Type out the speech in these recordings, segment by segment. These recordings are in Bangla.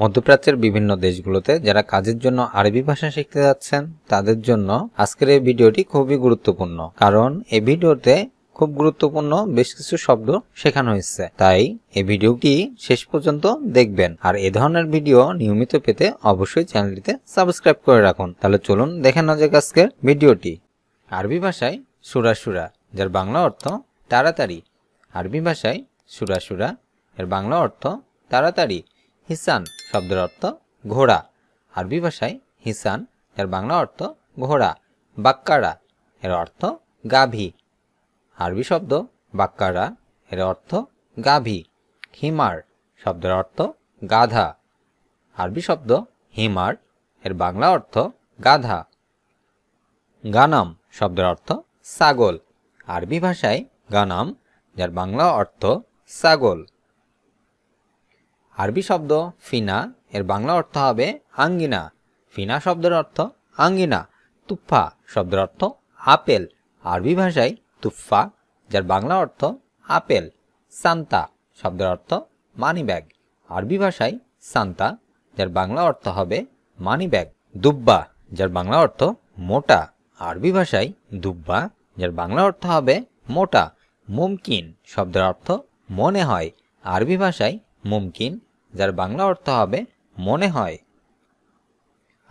মধ্যপ্রাচ্যের বিভিন্ন দেশগুলোতে যারা কাজের জন্য আরবি ভাষা শিখতে যাচ্ছেন তাদের জন্য আজকের এই ভিডিওটি খুবই গুরুত্বপূর্ণ কারণ এই ভিডিওতে খুব গুরুত্বপূর্ণ বেশ কিছু শব্দ শেখানো হয়েছে তাই এই ভিডিওটি শেষ পর্যন্ত দেখবেন আর এ ধরনের ভিডিও নিয়মিত পেতে অবশ্যই চ্যানেলটিতে সাবস্ক্রাইব করে রাখুন তাহলে চলুন দেখে নেওয়া যাক আজকের ভিডিওটি আরবি ভাষায় সুরাসুরা যার বাংলা অর্থ তাড়াতাড়ি আরবি ভাষায় সুরাসুরা এর বাংলা অর্থ তাড়াতাড়ি হিসান শব্দের অর্থ ঘোড়া আরবি ভাষায় হিসান যার বাংলা অর্থ ঘোড়া বাক্কারা এর অর্থ গাভী আরবি শব্দ বাক্কারা এর অর্থ গাভী হিমার শব্দের অর্থ গাধা আরবি শব্দ হিমার এর বাংলা অর্থ গাধা গানাম শব্দের অর্থ ছাগল আরবি ভাষায় গানাম যার বাংলা অর্থ ছাগল আরবি শব্দ ফিনা এর বাংলা অর্থ হবে আঙ্গিনা ফিনা শব্দের অর্থ আঙ্গিনা তুফা শব্দের অর্থ আপেল আরবি ভাষায় তুফা যার বাংলা অর্থ আপেল সান্তা শব্দের অর্থ মানি ব্যাগ আরবি ভাষায় সান্তা যার বাংলা অর্থ হবে মানি ব্যাগ দুব্বা যার বাংলা অর্থ মোটা আরবি ভাষায় দুব্বা যার বাংলা অর্থ হবে মোটা মুমকিন শব্দের অর্থ মনে হয় আরবি ভাষায় মুমকিন যার বাংলা অর্থ হবে মনে হয়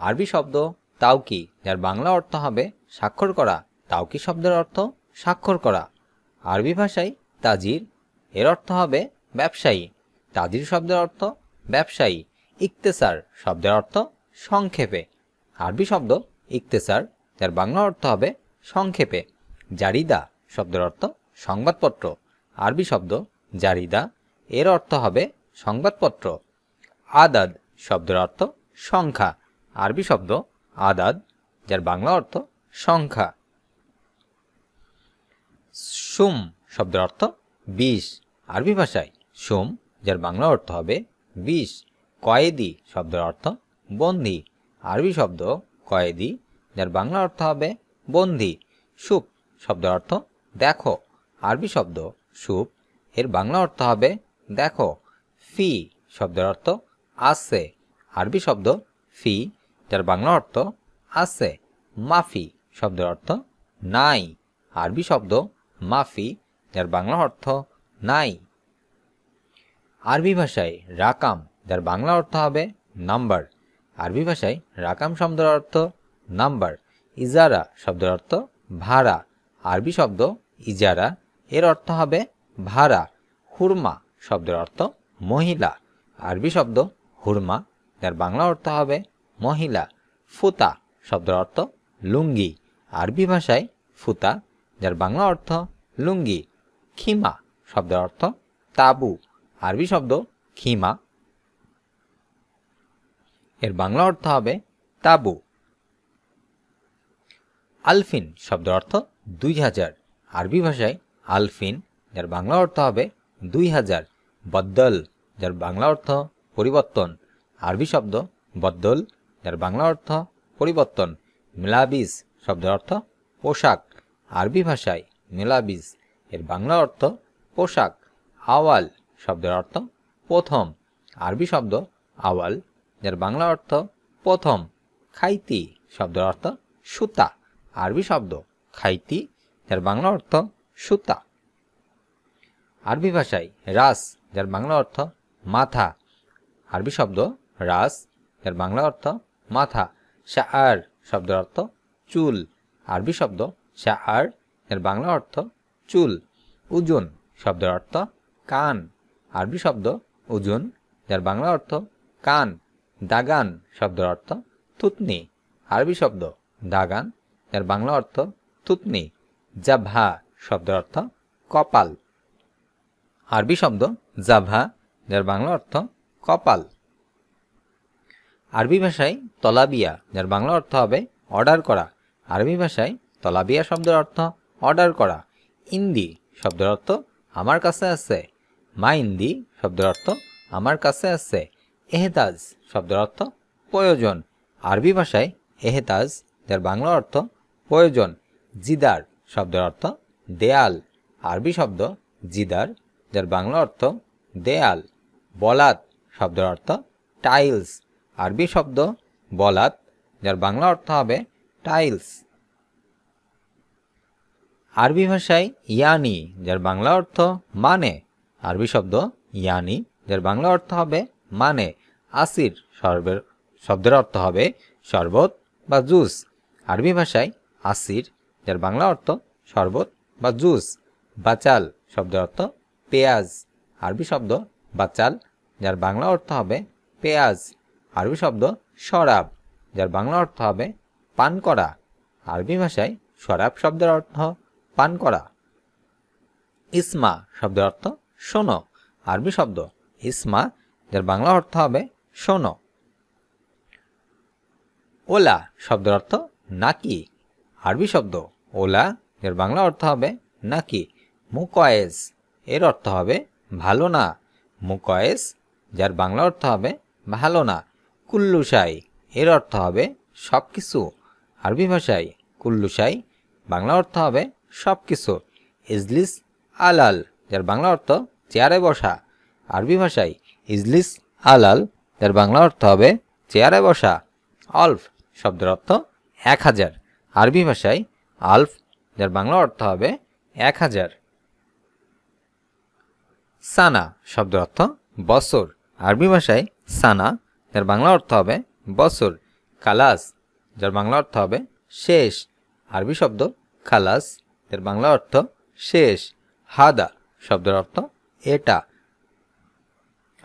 আরবি শব্দ তাওকি যার বাংলা অর্থ হবে স্বাক্ষর করা তাওকি শব্দের অর্থ স্বাক্ষর করা আরবি ভাষায় তাজির এর অর্থ হবে ব্যবসায়ী তাজির শব্দের অর্থ ব্যবসায়ী ইকতেসার শব্দের অর্থ সংক্ষেপে আরবি শব্দ ইকতেসার যার বাংলা অর্থ হবে সংক্ষেপে জারিদা শব্দের অর্থ সংবাদপত্র আরবি শব্দ জারিদা এর অর্থ হবে সংবাদপত্র আদাদ শব্দের অর্থ সংখ্যা আরবি শব্দ আদাদ যার বাংলা অর্থ সংখ্যা সুম শব্দের অর্থ বিষ আরবি ভাষায় সুম যার বাংলা অর্থ হবে বিষ কয়েদি শব্দের অর্থ বন্দি আরবি শব্দ কয়েদি যার বাংলা অর্থ হবে বন্দি সুপ শব্দের অর্থ দেখো আরবি শব্দ সুপ এর বাংলা অর্থ হবে দেখো ফি শব্দের অর্থ আছে আরবি শব্দ ফি যার বাংলা অর্থ আছে মাফি শব্দের অর্থ নাই আরবি শব্দ মাফি যার বাংলা অর্থ নাই আরবি ভাষায় রাকাম যার বাংলা অর্থ হবে নাম্বার আরবি ভাষায় রাকাম শব্দের অর্থ নাম্বার ইজারা শব্দের অর্থ ভাড়া আরবি শব্দ ইজারা এর অর্থ হবে ভাড়া হুরমা শব্দের অর্থ মহিলা আরবি শব্দ হুরমা যার বাংলা অর্থ হবে মহিলা ফুতা শব্দের অর্থ লুঙ্গি আরবি ভাষায় ফুতা যার বাংলা অর্থ লুঙ্গি খিমা শব্দের অর্থ তাবু আরবি শব্দ খিমা এর বাংলা অর্থ হবে তাবু আলফিন শব্দের অর্থ দুই হাজার আরবি ভাষায় আলফিন যার বাংলা অর্থ হবে দুই হাজার বদ্দল যার বাংলা অর্থ পরিবর্তন আরবি শব্দ বদ্দল যার বাংলা অর্থ পরিবর্তন মিলাবিস শব্দের অর্থ পোশাক আরবি ভাষায় মিলাবিস এর বাংলা অর্থ পোশাক আওয়াল শব্দের অর্থ প্রথম আরবি শব্দ আওয়াল যার বাংলা অর্থ প্রথম খাইতি শব্দের অর্থ সুতা আরবি শব্দ খাইতি যার বাংলা অর্থ সুতা আরবি ভাষায় রাস যার বাংলা অর্থ মাথা আরবি শব্দ রাস এর বাংলা অর্থ মাথা আর শব্দের অর্থ চুল আরবি শব্দ আর এর বাংলা অর্থ চুল উজুন শব্দের অর্থ কান আরবি শব্দ উজুন যার বাংলা অর্থ কান দাগান শব্দের অর্থ থুতনি আরবি শব্দ দাগান যার বাংলা অর্থ থুতনি জাভা শব্দের অর্থ কপাল আরবি শব্দ জাভা যার বাংলা অর্থ কপাল আরবি ভাষায় তলাবিয়া যার বাংলা অর্থ হবে অর্ডার করা আরবি ভাষায় তলাবিয়া শব্দের অর্থ অর্ডার করা ইন্দি শব্দের অর্থ আমার কাছে আছে মা ইন্দি শব্দের অর্থ আমার কাছে আছে এহতাজ শব্দের অর্থ প্রয়োজন আরবি ভাষায় এহতাজ যার বাংলা অর্থ প্রয়োজন জিদার শব্দের অর্থ দেয়াল আরবি শব্দ জিদার যার বাংলা অর্থ দেয়াল বলাত শব্দের অর্থ টাইলস আরবি শব্দ বলাত যার বাংলা অর্থ হবে টাইলস আরবি ভাষায় ইয়ানি যার বাংলা অর্থ মানে আরবি শব্দ ইয়ানি যার বাংলা অর্থ হবে মানে আসির সর্বের শব্দের অর্থ হবে শরবত বা জুস আরবি ভাষায় আসির যার বাংলা অর্থ শরবত বা জুস বাচাল শব্দের অর্থ পেঁয়াজ আরবি শব্দ বা চাল যার বাংলা অর্থ হবে পেঁয়াজ আরবি শব্দ শরাব যার বাংলা অর্থ হবে পান করা আরবি ভাষায় শরাব শব্দের অর্থ পান করা ইসমা শব্দের অর্থ শোনো আরবি শব্দ ইসমা যার বাংলা অর্থ হবে শোনো ওলা শব্দের অর্থ নাকি আরবি শব্দ ওলা যার বাংলা অর্থ হবে নাকি মুকয়েজ এর অর্থ হবে ভালো না মুকয়েস যার বাংলা অর্থ হবে ভালো না কুল্লুসাই এর অর্থ হবে সব কিছু আরবি ভাষায় কুল্লুসাই বাংলা অর্থ হবে সব কিছু ইজলিস আলাল যার বাংলা অর্থ চেয়ারে বসা আরবি ভাষায় ইজলিস আলাল যার বাংলা অর্থ হবে চেয়ারে বসা আলফ শব্দের অর্থ এক হাজার আরবি ভাষায় আলফ যার বাংলা অর্থ হবে এক হাজার সানা শব্দের অর্থ বছর আরবি ভাষায় সানা যার বাংলা অর্থ হবে বছর কালাস যার বাংলা অর্থ হবে শেষ আরবি শব্দ খালাস এর বাংলা অর্থ শেষ হাদা শব্দের অর্থ এটা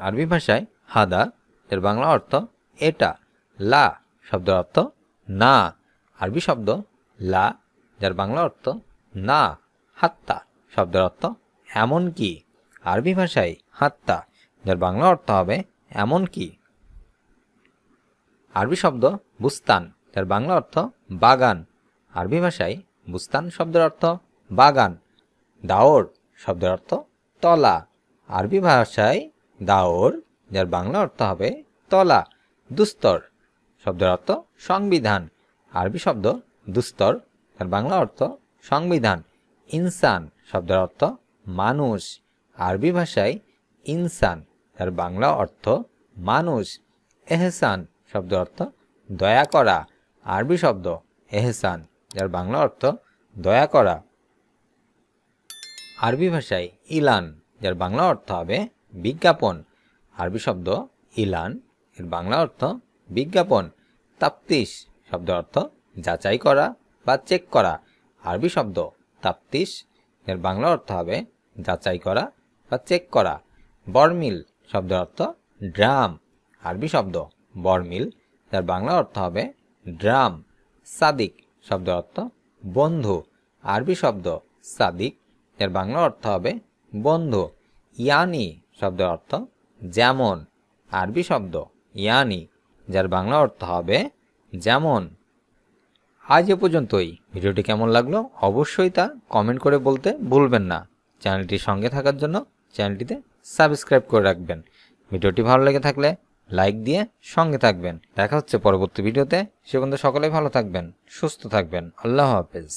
আরবি ভাষায় হাদা এর বাংলা অর্থ এটা লা শব্দের অর্থ না আরবি শব্দ লা যার বাংলা অর্থ না হাত্তা শব্দের অর্থ এমন কি আরবি ভাষায় হাত্তা যার বাংলা অর্থ হবে এমন কি আরবি শব্দ বুস্তান যার বাংলা অর্থ বাগান আরবি ভাষায় বুস্তান শব্দের অর্থ বাগান দাওর শব্দের অর্থ তলা আরবি ভাষায় দাওর যার বাংলা অর্থ হবে তলা দুস্তর শব্দের অর্থ সংবিধান আরবি শব্দ দুস্তর যার বাংলা অর্থ সংবিধান ইনসান শব্দের অর্থ মানুষ আরবি ভাষায় ইনসান তার বাংলা অর্থ মানুষ এহসান শব্দ অর্থ দয়া করা আরবি শব্দ এহসান যার বাংলা অর্থ দয়া করা আরবি ভাষায় ইলান যার বাংলা অর্থ হবে বিজ্ঞাপন আরবি শব্দ ইলান এর বাংলা অর্থ বিজ্ঞাপন তাপ্তিস শব্দ অর্থ যাচাই করা বা চেক করা আরবি শব্দ তাপ্তিস এর বাংলা অর্থ হবে যাচাই করা বা চেক করা বরমিল শব্দের অর্থ ড্রাম আরবি শব্দ বরমিল যার বাংলা অর্থ হবে ড্রাম সাদিক শব্দের অর্থ বন্ধু আরবি শব্দ সাদিক যার বাংলা অর্থ হবে বন্ধু ইয়ানি শব্দের অর্থ যেমন আরবি শব্দ ইয়ানি যার বাংলা অর্থ হবে যেমন আজ এ পর্যন্তই ভিডিওটি কেমন লাগলো অবশ্যই তা কমেন্ট করে বলতে ভুলবেন না চ্যানেলটির সঙ্গে থাকার জন্য চ্যানেলটিতে সাবস্ক্রাইব করে রাখবেন ভিডিওটি ভালো লেগে থাকলে লাইক দিয়ে সঙ্গে থাকবেন দেখা হচ্ছে পরবর্তী ভিডিওতে সে পর্যন্ত সকলে ভালো থাকবেন সুস্থ থাকবেন আল্লাহ হাফেজ